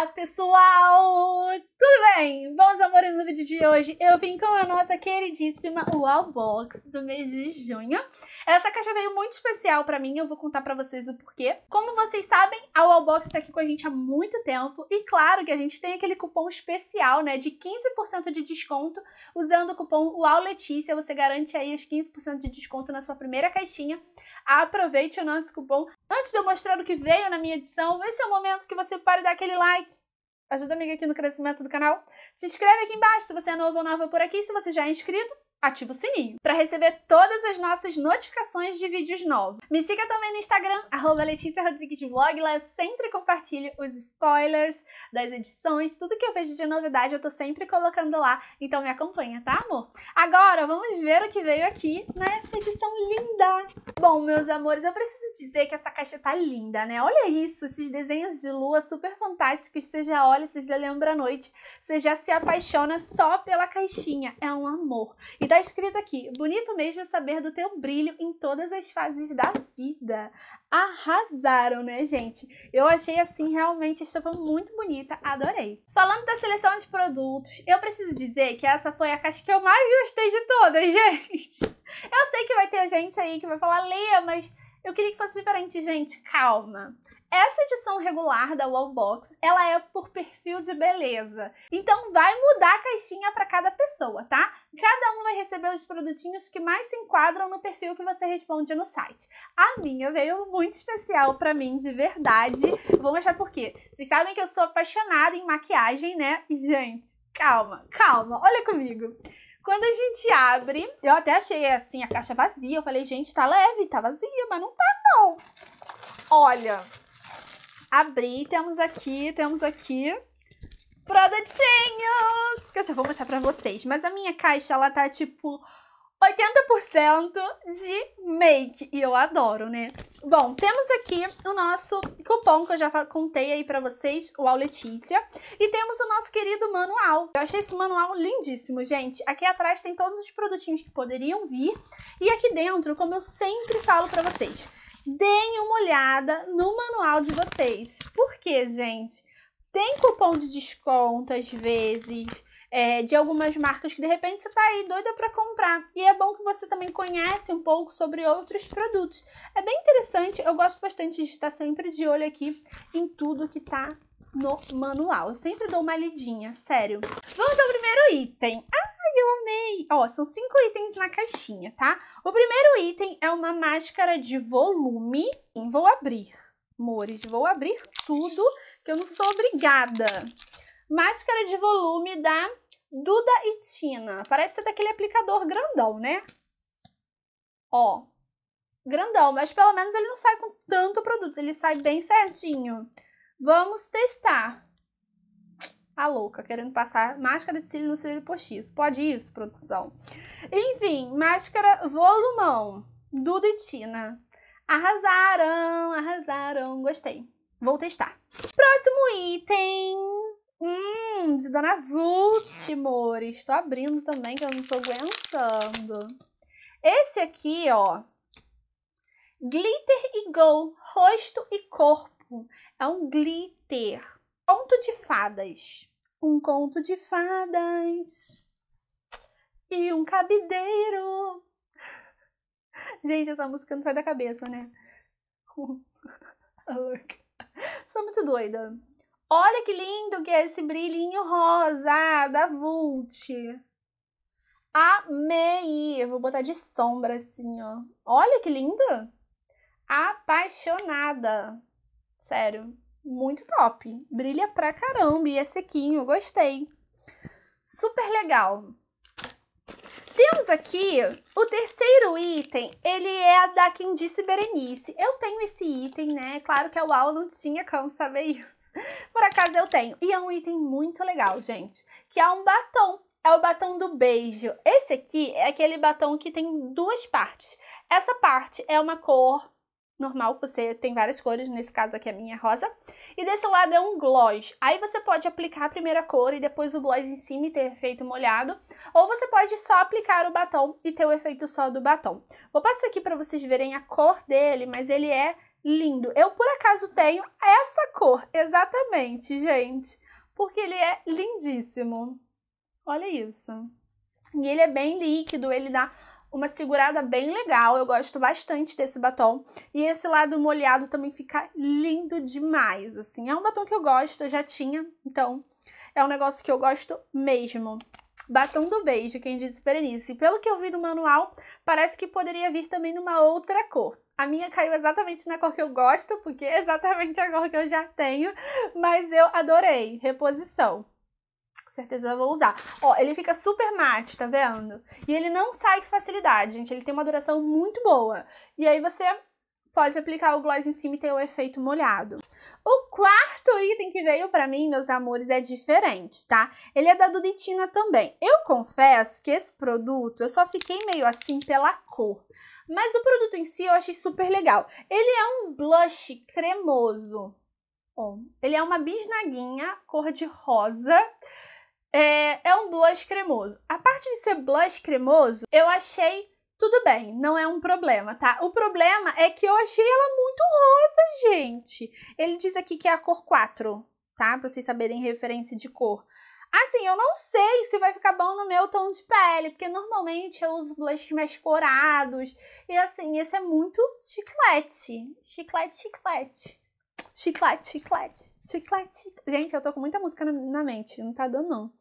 Olá, pessoal! Tudo bem? Bons amores, no vídeo de hoje eu vim com a nossa queridíssima Wow do mês de junho. Essa caixa veio muito especial pra mim, eu vou contar pra vocês o porquê. Como vocês sabem, a Wow tá aqui com a gente há muito tempo e claro que a gente tem aquele cupom especial, né, de 15% de desconto. Usando o cupom Wow Letícia, você garante aí os 15% de desconto na sua primeira caixinha. Aproveite o nosso cupom Antes de eu mostrar o que veio na minha edição, esse é o momento que você para e dá aquele like. Ajuda a amiga aqui no crescimento do canal. Se inscreve aqui embaixo se você é novo ou nova por aqui, se você já é inscrito ativa o sininho para receber todas as nossas notificações de vídeos novos. Me siga também no Instagram, arroba Letícia Rodrigues Vlog, lá eu sempre compartilho os spoilers das edições, tudo que eu vejo de novidade eu tô sempre colocando lá, então me acompanha, tá amor? Agora vamos ver o que veio aqui nessa edição linda! Bom, meus amores, eu preciso dizer que essa caixa tá linda, né? Olha isso, esses desenhos de lua super fantásticos, você já olha, você já lembra à noite, você já se apaixona só pela caixinha, é um amor. E Tá escrito aqui: bonito mesmo é saber do teu brilho em todas as fases da vida. Arrasaram, né, gente? Eu achei assim realmente estampa muito bonita, adorei. Falando da seleção de produtos, eu preciso dizer que essa foi a caixa que eu mais gostei de todas, gente. Eu sei que vai ter gente aí que vai falar, Lê, mas eu queria que fosse diferente, gente. Calma. Essa edição regular da Wallbox, ela é por perfil de beleza. Então vai mudar a caixinha para cada pessoa, tá? Cada um vai receber os produtinhos que mais se enquadram no perfil que você responde no site. A minha veio muito especial para mim, de verdade. Vou mostrar por quê. Vocês sabem que eu sou apaixonada em maquiagem, né? Gente, calma, calma. Olha comigo. Quando a gente abre, eu até achei assim a caixa vazia. Eu falei, gente, tá leve, tá vazia, mas não tá não. Olha, abrir. Temos aqui, temos aqui produtinhos que eu já vou mostrar pra vocês. Mas a minha caixa, ela tá tipo 80% de make e eu adoro, né? Bom, temos aqui o nosso cupom que eu já contei aí pra vocês, o Letícia. E temos o nosso querido manual. Eu achei esse manual lindíssimo, gente. Aqui atrás tem todos os produtinhos que poderiam vir. E aqui dentro, como eu sempre falo pra vocês, deem uma olhada no manual de vocês. Porque, gente? Tem cupom de desconto às vezes, é, de algumas marcas que de repente você tá aí doida para comprar. E é bom que você também conhece um pouco sobre outros produtos. É bem interessante, eu gosto bastante de estar sempre de olho aqui em tudo que tá no manual. Eu sempre dou uma lidinha, sério. Vamos ao primeiro item. Ah, eu amei! Ó, são cinco itens na caixinha, tá? O primeiro item é uma máscara de volume. Vou abrir, amores, vou abrir tudo, que eu não sou obrigada. Máscara de volume da Duda e Tina. Parece ser daquele aplicador grandão, né? Ó, grandão, mas pelo menos ele não sai com tanto produto, ele sai bem certinho. Vamos testar a louca, querendo passar máscara de cílio no cílio postiço. Pode isso, produção? Enfim, máscara volumão, Duda e Tina. Arrasaram, arrasaram, gostei. Vou testar. Próximo item. Hum, de Dona Vult, amores. Estou abrindo também, que eu não estou aguentando. Esse aqui, ó. Glitter e Go, rosto e corpo. É um glitter. Ponto de fadas um conto de fadas e um cabideiro. Gente, essa música não sai da cabeça, né? Sou muito doida. Olha que lindo que é esse brilhinho rosa da Vult. Amei! Eu vou botar de sombra assim, ó. Olha que linda! Apaixonada. Sério muito top. Brilha pra caramba e é sequinho, gostei. Super legal. Temos aqui o terceiro item, ele é da quem disse Berenice. Eu tenho esse item, né? Claro que a UAU não tinha como saber isso. Por acaso eu tenho. E é um item muito legal, gente, que é um batom. É o batom do beijo. Esse aqui é aquele batom que tem duas partes. Essa parte é uma cor normal, você tem várias cores, nesse caso aqui a minha é rosa. E desse lado é um gloss. Aí você pode aplicar a primeira cor e depois o gloss em cima e ter efeito molhado, ou você pode só aplicar o batom e ter o efeito só do batom. Vou passar aqui para vocês verem a cor dele, mas ele é lindo. Eu por acaso tenho essa cor, exatamente, gente, porque ele é lindíssimo. Olha isso. E ele é bem líquido, ele dá uma segurada bem legal. Eu gosto bastante desse batom. E esse lado molhado também fica lindo demais, assim. É um batom que eu gosto, eu já tinha, então é um negócio que eu gosto mesmo. Batom do beijo, quem disse Perenice. Pelo que eu vi no manual, parece que poderia vir também numa outra cor. A minha caiu exatamente na cor que eu gosto, porque é exatamente a cor que eu já tenho, mas eu adorei. Reposição certeza vou usar. Ó, ele fica super mate, tá vendo? E ele não sai com facilidade, gente. Ele tem uma duração muito boa. E aí você pode aplicar o gloss em cima e ter o efeito molhado. O quarto item que veio pra mim, meus amores, é diferente, tá? Ele é da Duditina também. Eu confesso que esse produto, eu só fiquei meio assim pela cor. Mas o produto em si eu achei super legal. Ele é um blush cremoso. Bom, ele é uma bisnaguinha cor de rosa é, é um blush cremoso. A parte de ser blush cremoso, eu achei tudo bem, não é um problema, tá? O problema é que eu achei ela muito rosa, gente. Ele diz aqui que é a cor 4, tá? Pra vocês saberem referência de cor. Assim, eu não sei se vai ficar bom no meu tom de pele, porque normalmente eu uso blushes mais corados. E assim, esse é muito chiclete. Chiclete, chiclete. Chiclete, chiclete, chiclete, Gente, eu tô com muita música na mente, não tá dando não.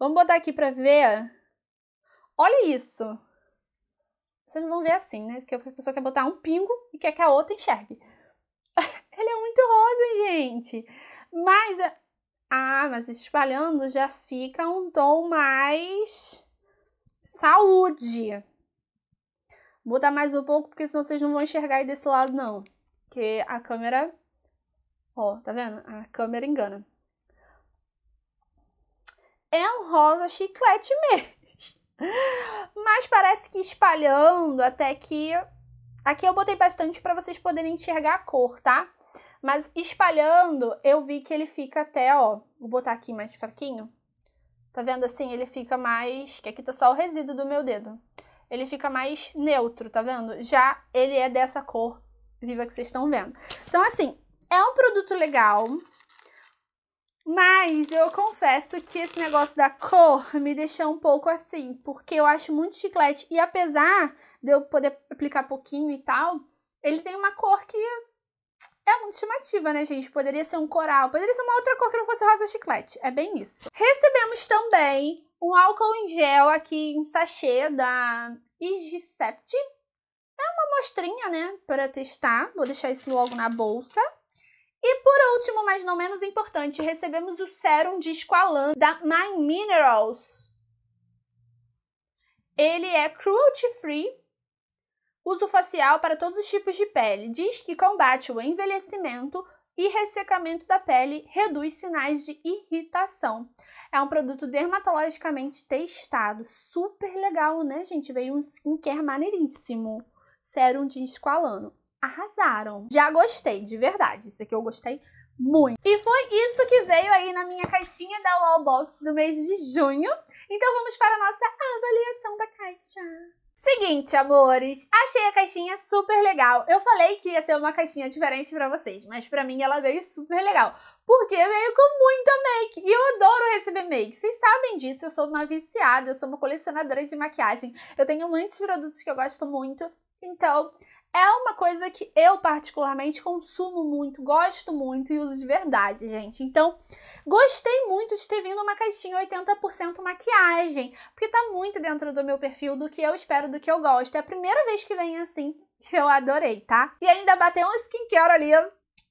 Vamos botar aqui pra ver. Olha isso. Vocês não vão ver assim, né? Porque a pessoa quer botar um pingo e quer que a outra enxergue. Ele é muito rosa, gente. Mas. É, ah, mas espalhando já fica um tom mais. Saúde. Vou botar mais um pouco, porque senão vocês não vão enxergar aí desse lado, não. Porque a câmera Ó, tá vendo? A câmera engana. É um rosa chiclete mesmo. Mas parece que espalhando até que... Aqui eu botei bastante para vocês poderem enxergar a cor, tá? Mas espalhando, eu vi que ele fica até, ó... Vou botar aqui mais fraquinho. Tá vendo assim? Ele fica mais... Que aqui tá só o resíduo do meu dedo. Ele fica mais neutro, tá vendo? Já ele é dessa cor viva que vocês estão vendo. Então, assim, é um produto legal, mas eu confesso que esse negócio da cor me deixou um pouco assim, porque eu acho muito chiclete. E apesar de eu poder aplicar pouquinho e tal, ele tem uma cor que é muito estimativa, né, gente? Poderia ser um coral, poderia ser uma outra cor que não fosse rosa chiclete. É bem isso. Recebemos também um álcool em gel aqui em sachê da Igicept. É uma mostrinha, né, para testar. Vou deixar isso logo na bolsa. E por último, mas não menos importante, recebemos o sérum de esqualan da My Minerals. Ele é cruelty free, uso facial para todos os tipos de pele. Diz que combate o envelhecimento e ressecamento da pele, reduz sinais de irritação. É um produto dermatologicamente testado. Super legal, né, gente? Veio um skincare maneiríssimo. Sérum de esqualano arrasaram. Já gostei, de verdade. Isso aqui eu gostei muito. E foi isso que veio aí na minha caixinha da Wallbox do mês de junho. Então vamos para a nossa avaliação da caixa. Seguinte, amores, achei a caixinha super legal. Eu falei que ia ser uma caixinha diferente para vocês, mas para mim ela veio super legal, porque veio com muita make, e eu adoro receber make. Vocês sabem disso, eu sou uma viciada, eu sou uma colecionadora de maquiagem. Eu tenho muitos produtos que eu gosto muito, então é uma coisa que eu particularmente consumo muito, gosto muito e uso de verdade, gente. Então, gostei muito de ter vindo uma caixinha 80% maquiagem, porque tá muito dentro do meu perfil, do que eu espero, do que eu gosto. É a primeira vez que vem assim, eu adorei, tá? E ainda bateu um skincare ali,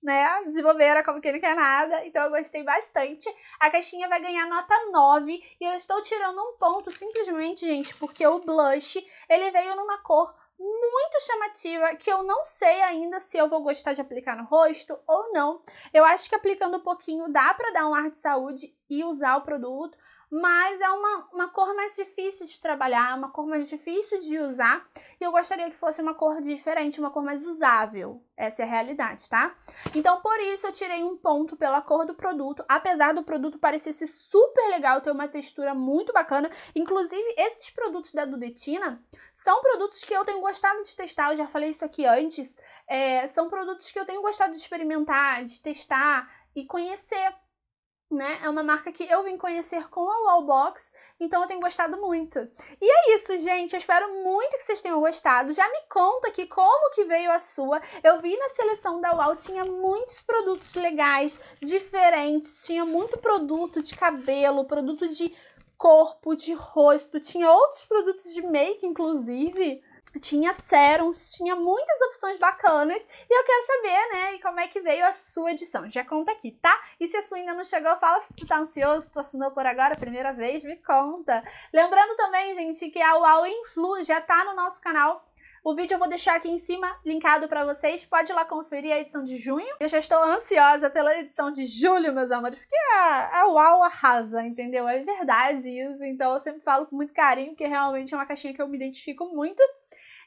né, desenvolveram como que ele quer nada, então eu gostei bastante. A caixinha vai ganhar nota 9 e eu estou tirando um ponto simplesmente, gente, porque o blush, ele veio numa cor muito muito chamativa que eu não sei ainda se eu vou gostar de aplicar no rosto ou não. Eu acho que aplicando um pouquinho dá para dar um ar de saúde e usar o produto, mas é uma, uma cor mais difícil de trabalhar, é uma cor mais difícil de usar, e eu gostaria que fosse uma cor diferente, uma cor mais usável. Essa é a realidade, tá? Então, por isso, eu tirei um ponto pela cor do produto, apesar do produto parecer ser super legal, ter uma textura muito bacana. Inclusive, esses produtos da Dudetina são produtos que eu tenho gostado de testar, eu já falei isso aqui antes. É, são produtos que eu tenho gostado de experimentar, de testar e conhecer, né? É uma marca que eu vim conhecer com a Wallbox, então eu tenho gostado muito. E é isso, gente. Eu espero muito que vocês tenham gostado. Já me conta aqui como que veio a sua. Eu vi na seleção da Wall, tinha muitos produtos legais, diferentes. Tinha muito produto de cabelo, produto de corpo, de rosto. Tinha outros produtos de make, inclusive tinha serums, tinha muitas opções bacanas e eu quero saber, né, como é que veio a sua edição. Já conta aqui, tá? E se a sua ainda não chegou, fala se tu tá ansioso, tu assinou por agora, primeira vez, me conta. Lembrando também, gente, que a UAU Influ já tá no nosso canal. O vídeo eu vou deixar aqui em cima, linkado para vocês. Pode ir lá conferir a edição de junho. Eu já estou ansiosa pela edição de julho, meus amores, porque a, a UAU arrasa, entendeu? É verdade isso. Então eu sempre falo com muito carinho, porque realmente é uma caixinha que eu me identifico muito.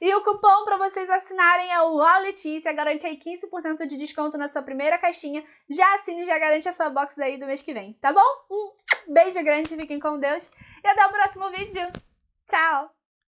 E o cupom para vocês assinarem é o Uau Letícia, é garante aí 15% de desconto na sua primeira caixinha. Já assine e já garante a sua box aí do mês que vem, tá bom? Um beijo grande, fiquem com Deus e até o próximo vídeo. Tchau!